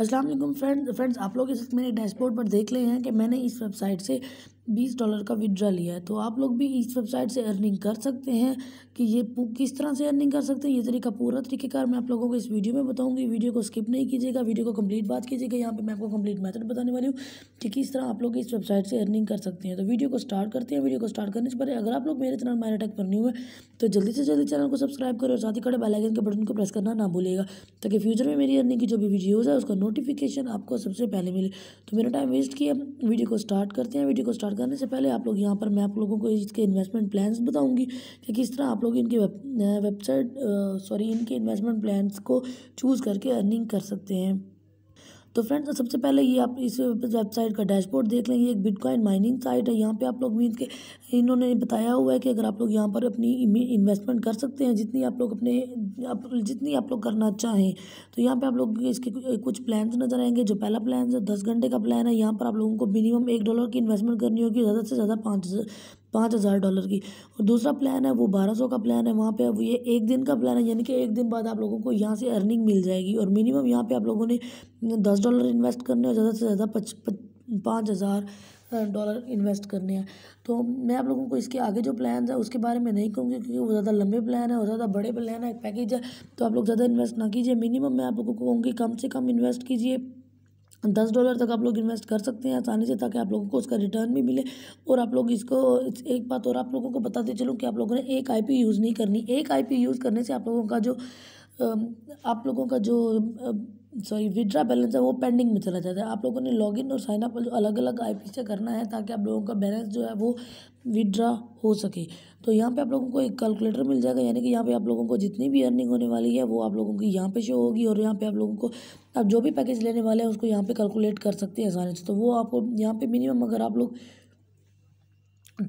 Aslam friend friends friends आप लोग इस मेरे डैशबोर्ड पर देख ले हैं कि मैंने इस वेबसाइट से बीस डॉलर का विड्रा लिया है तो आप लोग भी इस वेबसाइट से अर्निंग कर सकते हैं कि ये किस तरह से अर्निंग कर सकते हैं ये तरीका पूरा तरीकेकार मैं आप लोगों को इस वीडियो में बताऊंगी वीडियो को स्किप नहीं कीजिएगा वीडियो को कंप्लीट बात कीजिएगा यहाँ पे मैं आपको कंप्लीट मेथड बताने वाली हूँ कि किस तरह आप लोग इस वेबसाइट से अर्निंग कर सकते हैं तो वीडियो को स्टार्ट करते हैं वीडियो को स्टार्ट करने से पहले अगर आप लोग मेरे चैनल माइन टेक पर नहीं हुए तो जल्दी से जल्दी चैनल को सब्सक्राइब करें और साथ ही खड़े बेलाइकन के बटन को प्रेस करना ना भूलेगा ताकि फ्यूचर में मेरी अर्निंग की जो भी वीडियोज़ है उसका नोटिफिकेशन आपको सबसे पहले मिले तो मेरा टाइम वेस्ट किया वीडियो को स्टार्ट करते हैं वीडियो को स्टार्ट करने से पहले आप लोग यहाँ पर मैं आप लोगों को इसके इन्वेस्टमेंट प्लान्स बताऊँगी कि किस तरह आप लोग इनके वेबसाइट सॉरी इनके इन्वेस्टमेंट प्लान्स को चूज़ करके अर्निंग कर सकते हैं तो फ्रेंड्स तो सबसे पहले ये आप इस वेबसाइट का डैशबोर्ड देख लें ये एक बिटकॉइन माइनिंग साइट है यहाँ पे आप लोग मीन के इन्होंने बताया हुआ है कि अगर आप लोग यहाँ पर अपनी इन्वेस्टमेंट कर सकते हैं जितनी आप लोग अपने आप जितनी आप लोग करना चाहें तो यहाँ पर आप लोग इसके कुछ प्लान्स नज़र आएंगे जो पहला प्लान है दस घंटे का प्लान है यहाँ पर आप लोगों को मिनिमम एक डॉलर की इन्वेस्टमेंट करनी होगी ज़्यादा से ज़्यादा पाँच पाँच हज़ार डॉलर की और दूसरा प्लान है वो बारह सौ का प्लान है वहाँ पे अब ये एक दिन का प्लान है यानी कि एक दिन बाद आप लोगों को यहाँ से अर्निंग मिल जाएगी और मिनिमम यहाँ पे आप लोगों ने दस डॉलर इन्वेस्ट करने और ज़्यादा से ज़्यादा पच पाँच हज़ार डॉलर इन्वेस्ट करने हैं तो मैं आप लोगों को इसके आगे जो प्लान है उसके बारे में नहीं कहूँगी क्योंकि वो ज़्यादा लंबे प्लान है और ज़्यादा बड़े प्लान है एक पैकेज है तो आप लोग ज़्यादा इन्वेस्ट ना कीजिए मिनिमम मैं आप लोगों को कहूँगी कम से कम इन्वेस्ट कीजिए दस डॉलर तक आप लोग इन्वेस्ट कर सकते हैं आसानी से ताकि आप लोगों को उसका रिटर्न भी मिले और आप लोग इसको एक बात और आप लोगों को बताते चलूँ कि आप लोगों ने एक आई यूज़ नहीं करनी एक आई यूज़ करने से आप लोगों का जो आप लोगों का जो सॉरी विड्रा बैलेंस है वो पेंडिंग में चला जाता है आप लोगों ने लॉगिन और साइनअप अलग अलग आई से करना है ताकि आप लोगों का बैलेंस जो है वो विड्रा हो सके तो यहाँ पे आप लोगों को एक कैलकुलेटर मिल जाएगा यानी कि यहाँ पे आप लोगों को जितनी भी अर्निंग होने वाली है वो आप लोगों की यहाँ पे शो होगी और यहाँ पे आप लोगों को आप जो भी पैकेज लेने वाले हैं उसको यहाँ पे कैलकुलेट कर सकते हैं आसानी से तो वो आपको यहाँ पे मिनिमम अगर आप लोग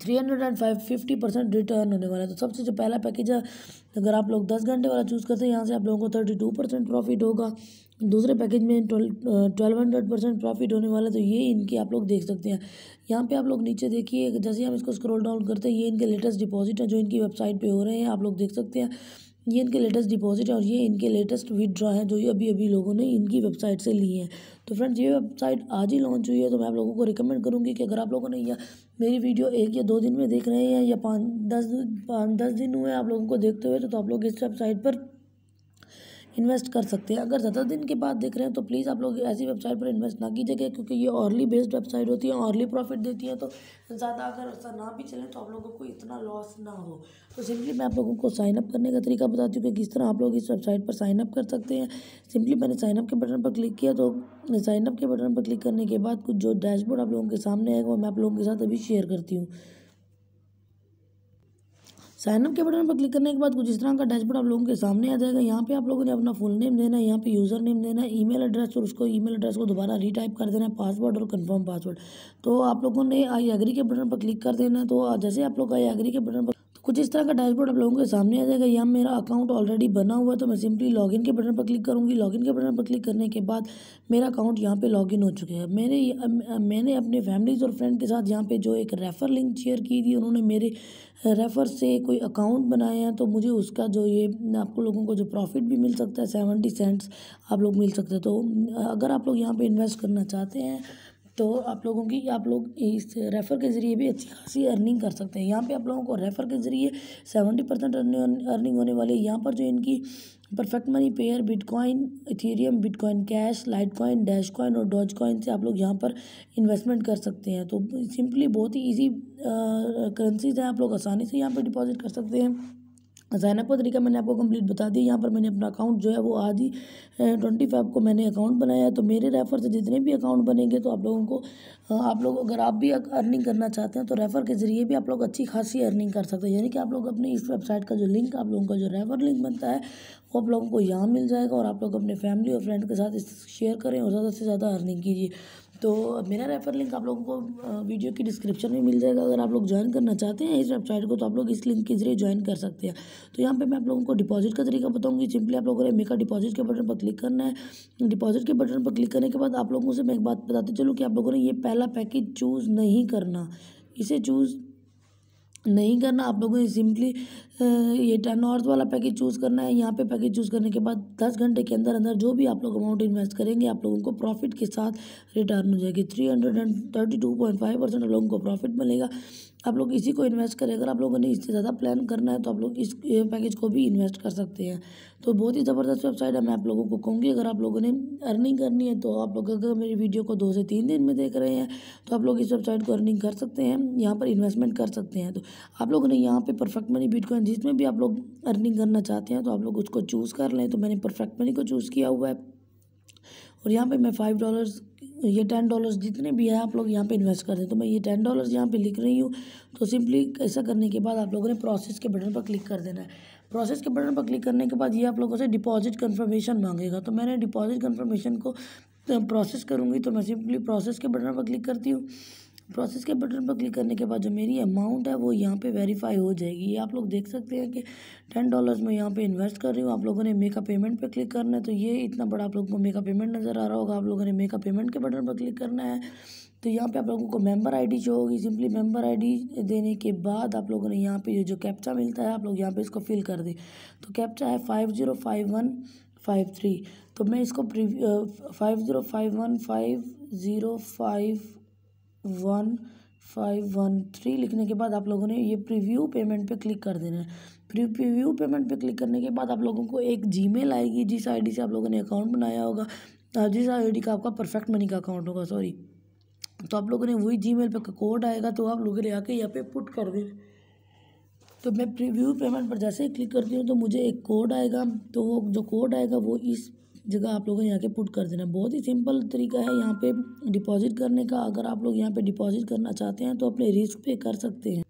three hundred and five fifty percent return होने वाला है तो सबसे जो पहला पैकेज है अगर आप लोग दस घंटे वाला चूज़ करते हैं यहाँ से आप लोगों को थर्टी टू परसेंट प्रॉफिट होगा दूसरे पैकेज में ट्वेल्व हंड्रेड परसेंट प्रॉफिट होने वाला है तो ये इनकी आप लोग देख सकते हैं यहाँ पे आप लोग नीचे देखिए जैसे हम इसको स्क्रॉल डाउन करते हैं ये इनके लेटेस्ट डिपॉजिट हैं जो इनकी वेबसाइट पर हो रहे हैं आप लोग देख सकते हैं ये इनके लेटेस्ट डिपॉजिट है और ये इनके लेटेस्ट विदड्रॉ है जो ये अभी अभी लोगों ने इनकी वेबसाइट से ली है तो फ्रेंड्स ये वेबसाइट आज ही लॉन्च हुई है तो मैं आप लोगों को रिकमेंड करूँगी कि अगर आप लोगों ने यह मेरी वीडियो एक या दो दिन में देख रहे हैं या पाँच दस पाँच दस दिन हुए आप लोगों को देखते हुए तो, तो आप लोग इस वेबसाइट पर इन्वेस्ट कर सकते हैं अगर ज़्यादा दिन के बाद देख रहे हैं तो प्लीज़ आप लोग ऐसी वेबसाइट पर इन्वेस्ट ना कीजिएगा क्योंकि ये ऑर्ली बेस्ड वेबसाइट होती है ऑर्ली प्रॉफिट देती है तो ज़्यादा अगर ऐसा ना भी चले तो आप लोगों को इतना लॉस ना हो तो सिंपली मैं आप लोगों को साइनअप करने का तरीका बताती हूँ कि किस तरह आप लोग इस वेबसाइट पर साइनअप कर सकते हैं सिंपली मैंने साइनअप के बटन पर क्लिक किया तो साइनअप के बटन पर क्लिक करने के बाद कुछ जो डैशबोर्ड आप लोगों के सामने आएगा वो मैं आप लोगों के साथ अभी शेयर करती हूँ साइन अप के बटन पर क्लिक करने के बाद कुछ इस तरह का डैशबोर्ड आप लोगों के सामने आ जाएगा यहाँ पे आप लोगों ने अपना फुल नेम देना है यहाँ पे यूज़र नेम देना है ईमेल एड्रेस और उसको ईमेल एड्रेस को दोबारा रीटाइप कर देना है पासवर्ड और कंफर्म पासवर्ड तो आप लोगों ने आई एग्री के बटन पर क्लिक कर देना है तो जैसे आप लोग आई एग्री के बटन पर कुछ इस तरह का डैशबोर्ड आप लोगों के सामने आ जाएगा यहाँ मेरा अकाउंट ऑलरेडी बना हुआ है तो मैं सिंपली लॉगिन के बटन पर क्लिक करूँगी लॉगिन के बटन पर क्लिक करने के बाद मेरा अकाउंट यहाँ पे लॉगिन हो चुका है मेरे मैंने अपने फैमिलीज और फ्रेंड के साथ यहाँ पे जो एक रेफ़र लिंक शेयर की थी उन्होंने मेरे रेफ़र से कोई अकाउंट बनाया है तो मुझे उसका जो ये आपको लोगों को जो प्रॉफिट भी मिल सकता है सेवेंटी सेंट्स आप लोग मिल सकते हैं तो अगर आप लोग यहाँ पर इन्वेस्ट करना चाहते हैं तो आप लोगों की आप लोग इस रेफ़र के ज़रिए भी अच्छी खासी अर्निंग कर सकते हैं यहाँ पे आप लोगों को रेफ़र के ज़रिए सेवेंटी परसेंट अर्निंग होने वाली है यहाँ पर जो इनकी Perfect Money payer Bitcoin Ethereum Bitcoin cash Litecoin Dash coin और डॉज कॉइन से आप लोग यहाँ पर इन्वेस्टमेंट कर सकते हैं तो सिंपली बहुत ही ईजी करेंसीज हैं आप लोग आसानी से यहाँ पर डिपॉजिट कर सकते हैं साइनअप का तरीका मैंने आपको कंप्लीट बता दिया यहाँ पर मैंने अपना अकाउंट जो है वो आज ही ट्वेंटी फाइव को मैंने अकाउंट बनाया है तो मेरे रेफ़र से जितने भी अकाउंट बनेंगे तो आप लोगों को आप लोग अगर आप भी अर्निंग करना चाहते हैं तो रेफ़र के ज़रिए भी आप लोग अच्छी खासी अर्निंग कर सकते हैं यानी कि आप लोग अपनी इस वेबसाइट का जो लिंक आप लोगों का जो रेफ़र लिंक बनता है वो आप लोगों को यहाँ मिल जाएगा और आप लोग अपने फैमिली और फ्रेंड के साथ शेयर करें और ज़्यादा से ज़्यादा अर्निंग कीजिए तो मेरा रेफर लिंक आप लोगों को वीडियो की डिस्क्रिप्शन में मिल जाएगा अगर आप लोग ज्वाइन करना चाहते हैं इस वेबसाइट को तो आप लोग इस लिंक के जरिए ज्वाइन कर सकते हैं तो यहाँ पे मैं आप लोगों को डिपॉजिट का तरीका बताऊंगी सिंपली आप लोगों ने मेका डिपॉजिट के बटन पर क्लिक करना है डिपॉजिट के बटन पर क्लिक करने के बाद आप लोगों से मैं एक बात बताते चलूँ कि आप लोगों ने ये पहला पैकेज चूज़ नहीं करना इसे चूज़ नहीं करना आप लोगों ने सिंपली ये नॉर्थ वाला पैकेज चूज़ करना है यहाँ पे पैकेज चूज़ करने के बाद दस घंटे के अंदर अंदर जो भी आप लोग अमाउंट इन्वेस्ट करेंगे आप लोगों को प्रॉफिट के साथ रिटर्न हो जाएगी three hundred and thirty two point five percent आप लोगों को प्रॉफिट मिलेगा आप लोग इसी को इन्वेस्ट करें अगर आप लोगों ने इससे ज़्यादा प्लान करना है तो आप लोग इस पैकेज को भी इन्वेस्ट कर सकते हैं तो बहुत ही ज़बरदस्त वेबसाइट है मैं आप लोगों को कहूँगी अगर आप लोगों ने अर्निंग करनी है तो आप लोग अगर मेरी वीडियो को दो से तीन दिन में देख रहे हैं तो आप लोग इस वेबसाइट को अर्निंग कर सकते हैं यहाँ पर इन्वेस्टमेंट कर सकते हैं तो आप लोगों ने यहाँ पर परफेक्ट मनी बिटकॉइन जिसमें भी आप लोग अर्निंग करना चाहते हैं तो आप लोग उसको चूज़ कर लें तो मैंने परफेक्ट मनी को चूज़ किया हुआ है और यहाँ पे मैं फाइव डॉलर्स ये टेन डॉलर्स जितने भी हैं आप लोग यहाँ पे इन्वेस्ट कर दें तो मैं ये टेन डॉलर्स यहाँ पे लिख रही हूँ तो सिंपली ऐसा करने के बाद आप लोगों ने प्रोसेस के बटन पर क्लिक कर देना है प्रोसेस के बटन पर क्लिक करने के बाद ये आप लोगों से डिपॉजिट कन्फर्मेशन मांगेगा तो मैंने डिपॉजिट कन्फर्मेशन को प्रोसेस करूँगी तो मैं सिंपली प्रोसेस के बटन पर क्लिक करती हूँ प्रोसेस के बटन पर क्लिक करने के बाद जो मेरी अमाउंट है वो यहाँ पे वेरीफाई हो जाएगी ये आप लोग देख सकते हैं कि टेन डॉलर्स मैं यहाँ पे इन्वेस्ट कर रही हूँ आप लोगों ने मेका पेमेंट पे क्लिक करना है तो ये इतना बड़ा आप लोगों को मेका पेमेंट नज़र आ रहा होगा आप लोगों ने मेकअप पेमेंट के बटन पर क्लिक करना है तो यहाँ पर आप लोगों को मेम्बर आई जो होगी सिंपली मेम्बर आई देने के बाद आप लोगों ने यहाँ पर जो कैप्चा मिलता है आप लोग यहाँ पर इसको फिल कर दें तो कैप्चा है five zero five one five three तो मैं इसको five zero five one five zero five one five one three लिखने के बाद आप लोगों ने ये प्रीव्यू पेमेंट पे क्लिक कर देना है प्रीव्यू पेमेंट पे क्लिक करने के बाद आप लोगों को एक जीमेल आएगी जिस आईडी से आप लोगों ने अकाउंट बनाया होगा जिस आईडी का आपका परफेक्ट मनी का अकाउंट होगा सॉरी तो आप लोगों ने वही जी मेल पर कोड आएगा तो आप लोगों ने आके यहाँ पे पुट कर दें तो मैं प्रीव्यू पेमेंट पर जैसे ही क्लिक करती हूँ तो मुझे एक कोड आएगा तो वो जो कोड आएगा वो इस जगह आप लोगों ने यहाँ के पुट कर देना बहुत ही सिंपल तरीका है यहाँ पे डिपॉजिट करने का अगर आप लोग यहाँ पे डिपॉजिट करना चाहते हैं तो अपने रिस्क पे कर सकते हैं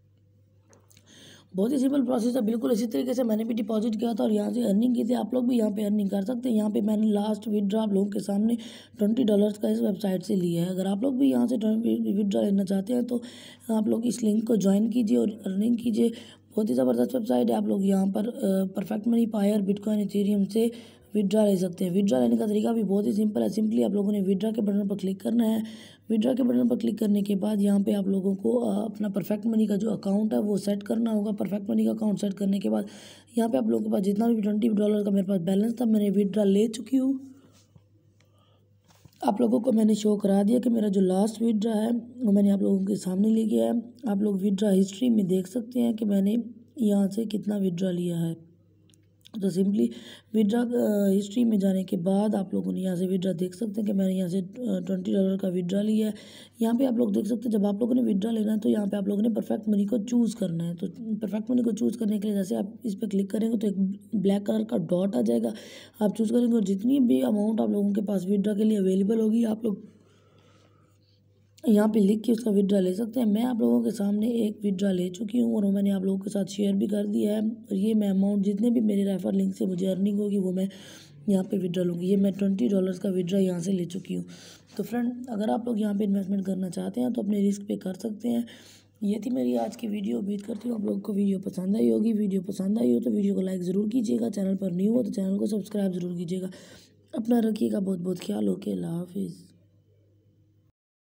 बहुत ही सिंपल प्रोसेस है बिल्कुल इसी तरीके से मैंने भी डिपॉजिट किया था और यहाँ से अर्निंग की थी आप लोग भी यहाँ पे अर्निंग कर सकते हैं यहाँ पे मैंने लास्ट विदड्रा आप लोगों के सामने ट्वेंटी डॉलर्स का इस वेबसाइट से लिया है अगर आप लोग भी यहाँ से विदड्रा लेना चाहते हैं तो आप लोग इस लिंक को ज्वाइन कीजिए और अर्निंग कीजिए बहुत ही ज़बरदस्त वेबसाइट है आप लोग यहाँ पर Perfect Money payer Bitcoin Ethereum से विड्रा ले सकते हैं विड्रा लेने का तरीका भी बहुत ही सिंपल है सिंपली आप लोगों ने विड्रा के बटन पर क्लिक करना है विड्रा के बटन पर क्लिक करने के बाद यहाँ पे आप लोगों को अपना परफेक्ट मनी का जो अकाउंट है वो सेट करना होगा परफेक्ट मनी का अकाउंट सेट करने के बाद यहाँ पे आप लोगों के पास जितना भी ट्वेंटी डॉलर का मेरे पास बैलेंस था मैंने विड्रा ले चुकी हूँ आप लोगों को मैंने शो करा दिया कि मेरा जो लास्ट विड्रा है वो मैंने आप लोगों के सामने ले गया है आप लोग विड्रा हिस्ट्री में देख सकते हैं कि मैंने यहाँ से कितना विड्रा लिया है तो सिंपली विड्रा हिस्ट्री में जाने के बाद आप लोगों ने यहाँ से विड्रा देख सकते हैं कि मैंने यहाँ से ट्वेंटी uh, डॉलर का विड्रा लिया है यहाँ पे आप लोग देख सकते हैं जब आप लोगों ने विड्रा लेना है तो यहाँ पे आप लोगों ने परफेक्ट मनी को चूज़ करना है तो परफेक्ट मनी को चूज़ करने के लिए जैसे आप इस पर क्लिक करेंगे तो एक ब्लैक कलर का डॉट आ जाएगा आप चूज़ करेंगे और जितनी भी अमाउंट आप लोगों के पास विड्रा के लिए अवेलेबल होगी आप लोग यहाँ पे लिख के उसका विड्रा ले सकते हैं मैं आप लोगों के सामने एक विड्रा ले चुकी हूँ और मैंने आप लोगों के साथ शेयर भी कर दिया है और ये मैं अमाउंट जितने भी मेरे रेफर लिंक से मुझे अर्निंग होगी वो मैं यहाँ पे विड्रा लूँगी ये मैं ट्वेंटी डॉलर्स का विड्रा यहाँ से ले चुकी हूँ तो फ्रेंड अगर आप लोग यहाँ पर इन्वेस्टमेंट करना चाहते हैं तो अपने रिस्क पे कर सकते हैं ये थी मेरी आज की वीडियो उम्मीद करती हूँ आप लोगों को वीडियो पसंद आई होगी वीडियो पसंद आई हो तो वीडियो को लाइक ज़रूर कीजिएगा चैनल पर न्यू हो तो चैनल को सब्सक्राइब ज़रूर कीजिएगा अपना रखिएगा बहुत बहुत ख्याल ओके अल्लाह हाफिज़